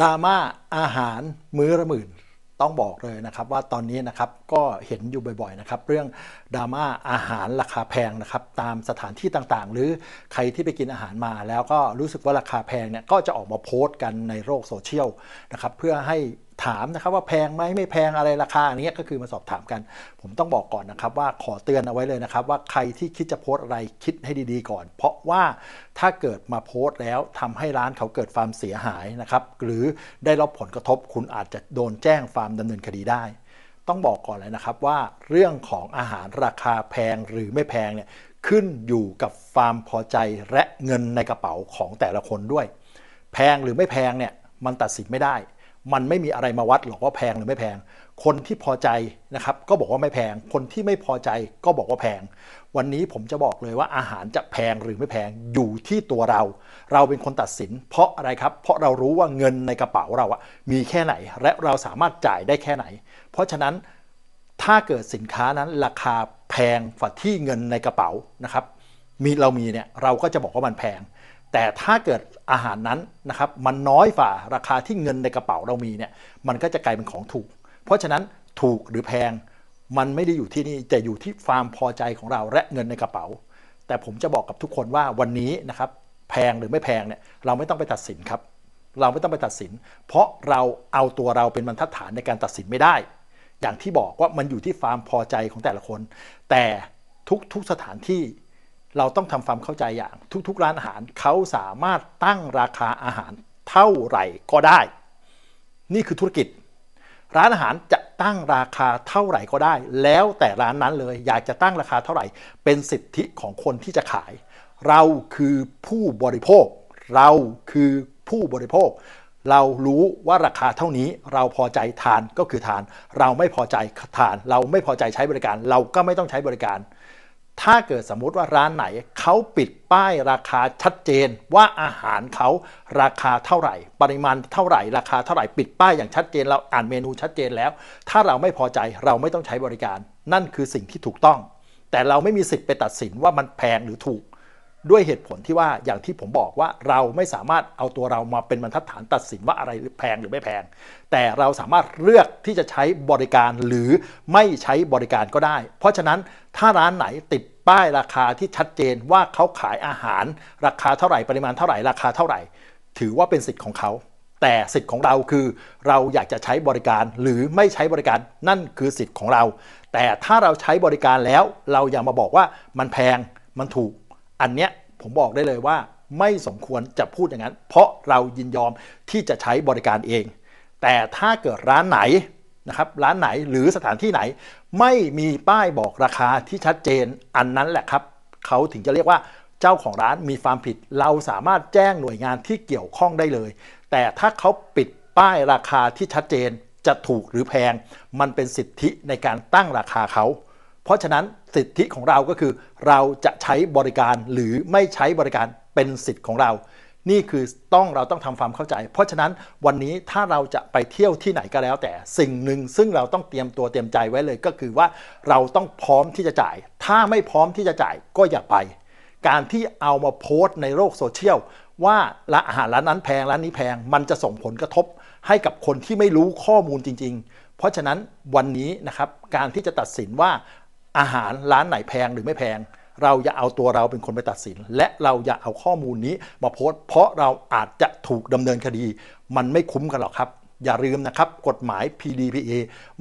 ดราม่าอาหารมื้อละหมื่นต้องบอกเลยนะครับว่าตอนนี้นะครับก็เห็นอยู่บ่อย ๆนะครับเรื่องดราม่าอาหารราคาแพงนะครับตามสถานที่ต่างๆหรือใครที่ไปกินอาหารมา แล้วก็รู้สึกว่าราคาแพงเนี่ยก็จะออกมาโพสต์กันในโลกโซเชียลนะครับเพื่อให้ถามนะครับว่าแพงไหมไม่แพงอะไรราคาอันนี้ก็คือมาสอบถามกัน ผมต้องบอกก่อนนะครับว่าขอเตือนเอาไว้เลยนะครับว่าใครที่คิดจะโพสอะไรคิดให้ดีๆก่อน เพราะว่าถ้าเกิดมาโพสต์แล้วทำให้ร้านเขาเกิดความเสียหายนะครับหรือได้รับผลกระทบคุณอาจจะโดนแจ้งความดำเนินคดีได้ ต้องบอกก่อนเลยนะครับว่าเรื่องของอาหารราคาแพงหรือไม่แพงเนี่ยขึ้นอยู่กับความพอใจและเงินในกระเป๋าของแต่ละคนด้วย แพงหรือไม่แพงเนี่ยมันตัดสินไม่ได้มันไม่มีอะไรมาวัดหรอกว่าแพงหรือไม่แพง คนที่พอใจนะครับก็บอกว่าไม่แพง คนที่ไม่พอใจก็บอกว่าแพง วันนี้ผมจะบอกเลยว่าอาหารจะแพงหรือไม่แพงอยู่ที่ตัวเรา เราเป็นคนตัดสิน เพราะอะไรครับเพราะเรารู้ว่าเงินในกระเป๋าเราอะมีแค่ไหนและเราสามารถจ่ายได้แค่ไหน เพราะฉะนั้นถ้าเกิดสินค้านั้นราคาแพงกว่าที่เงินในกระเป๋านะครับ มีเรามีเนี่ยเราก็จะบอกว่ามันแพงแต่ถ้าเกิดอาหารนั้นนะครับมันน้อยฝ่าราคาที่เงินในกระเป๋าเรามีเนี่ยมันก็จะกลายเป็นของถูก เพราะฉะนั้นถูกหรือแพง มันไม่ได้อยู่ที่นี่แต่อยู่ที่ความพอใจของเราและเงินในกระเป๋า แต่ผมจะบอกกับทุกคนว่าวันนี้นะครับแพงหรือไม่แพงเนี่ยเราไม่ต้องไปตัดสินครับเราไม่ต้องไปตัดสิน เพราะเราเอาตัวเราเป็นบรรทัดฐานในการตัดสินไม่ได้ อย่างที่บอกว่ามันอยู่ที่ความพอใจของแต่ละคน แต่ทุกๆสถานที่เราต้องทำความเข้าใจอย่าง ทุกๆร้านอาหารเขาสามารถตั้งราคาอาหารเท่าไหร่ก็ได้ นี่คือธุรกิจ ร้านอาหารจะตั้งราคาเท่าไหร่ก็ได้ แล้วแต่ร้านนั้นเลยอยากจะตั้งราคาเท่าไหร่ เป็นสิทธิของคนที่จะขาย เราคือผู้บริโภค เราคือผู้บริโภค เรารู้ว่าราคาเท่านี้ เราพอใจ ทานก็คือทาน เราไม่พอใจทาน เราไม่พอใจใช้บริการ เราก็ไม่ต้องใช้บริการถ้าเกิดสมมุติว่าร้านไหนเขาปิดป้ายราคาชัดเจน ว่าอาหารเขาราคาเท่าไหร่ ปริมาณเท่าไหร่ราคาเท่าไหร่ปิดป้ายอย่างชัดเจนเราอ่านเมนูชัดเจนแล้ว ถ้าเราไม่พอใจเราไม่ต้องใช้บริการ นั่นคือสิ่งที่ถูกต้อง แต่เราไม่มีสิทธิ์ไปตัดสินว่ามันแพงหรือถูกด้วยเหตุผลที่ว่าอย่างที่ผมบอกว่าเราไม่สามารถเอาตัวเรามาเป็นบรรทัดฐานตัดสินว่าอะไรแพงหรือไม่แพง แต่เราสามารถเลือกที่จะใช้บริการหรือไม่ใช้บริการก็ได้ เพราะฉะนั้นถ้าร้านไหนติดป้ายราคาที่ชัดเจนว่าเขาขายอาหารราคาเท่าไหร่ ปริมาณเท่าไหร่ราคาเท่าไหร่ ถือว่าเป็นสิทธิ์ของเขา แต่สิทธิ์ของเราคือ เราอยากจะใช้บริการหรือไม่ใช้บริการนั่นคือสิทธิ์ของเรา แต่ถ้าเราใช้บริการแล้ว เราอย่ามาบอกว่ามันแพงมันถูกอันเนี้ยผมบอกได้เลยว่าไม่สมควรจะพูดอย่างนั้น เพราะเรายินยอมที่จะใช้บริการเอง แต่ถ้าเกิดร้านไหนนะครับร้านไหนหรือสถานที่ไหน ไม่มีป้ายบอกราคาที่ชัดเจนอันนั้นแหละครับเขาถึงจะเรียกว่า เจ้าของร้านมีความผิด เราสามารถแจ้งหน่วยงานที่เกี่ยวข้องได้เลย แต่ถ้าเขาปิดป้ายราคาที่ชัดเจนจะถูกหรือแพง มันเป็นสิทธิในการตั้งราคาเขาเพราะฉะนั้นสิทธิของเราก็คือ เราจะใช้บริการหรือไม่ใช้บริการเป็นสิทธิ์ของเรา นี่คือต้องเราต้องทำความเข้าใจ เพราะฉะนั้นวันนี้ถ้าเราจะไปเที่ยวที่ไหนก็แล้วแต่สิ่งหนึ่งซึ่งเราต้องเตรียมตัวเตรียมใจไว้เลย ก็คือว่าเราต้องพร้อมที่จะจ่าย ถ้าไม่พร้อมที่จะจ่ายก็อย่าไป การที่เอามาโพสต์ในโลกโซเชียลว่าร้านอาหารร้านนั้นแพงร้านนี้แพงมันจะส่งผลกระทบ ให้กับคนที่ไม่รู้ข้อมูลจริง ๆ เพราะฉะนั้นวันนี้นะครับการที่จะตัดสินว่าอาหารร้านไหนแพงหรือไม่แพง เราอย่าเอาตัวเราเป็นคนไปตัดสินและเราอย่าเอาข้อมูลนี้มาโพสต์เพราะเราอาจจะถูกดำเนินคดี มันไม่คุ้มกันหรอกครับ อย่าลืมนะครับกฎหมาย PDPA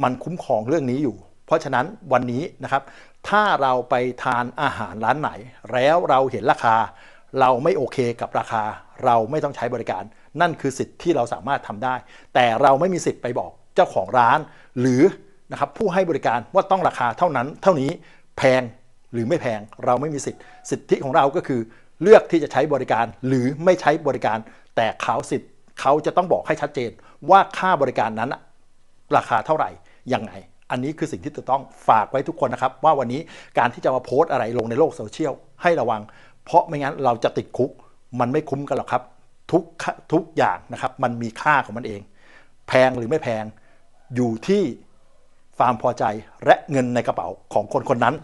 มันคุ้มครองเรื่องนี้อยู่ เพราะฉะนั้นวันนี้นะครับ ถ้าเราไปทานอาหารร้านไหน แล้วเราเห็นราคา เราไม่โอเคกับราคา เราไม่ต้องใช้บริการ นั่นคือสิทธิ์ที่เราสามารถทำได้ แต่เราไม่มีสิทธิ์ไปบอกเจ้าของร้านหรือนะครับผู้ให้บริการว่าต้องราคาเท่านั้นเท่านี้แพงหรือไม่แพงเราไม่มีสิทธิ์ สิทธิของเราก็คือ เลือกที่จะใช้บริการหรือไม่ใช้บริการ แต่เขาสิทธิ์เขาจะต้องบอกให้ชัดเจนว่าค่าบริการนั้น ราคาเท่าไหร่ยังไง อันนี้คือสิ่งที่จะต้องฝากไว้ทุกคนนะครับว่าวันนี้การที่จะมาโพสต์อะไรลงในโลกโซเชียลให้ระวัง เพราะไม่งั้นเราจะติดคุกมันไม่คุ้มกันหรอกครับทุกทุกอย่างนะครับมันมีค่าของมันเอง แพงหรือไม่แพงอยู่ที่ความพอใจและเงินในกระเป๋าของคนคนนั้น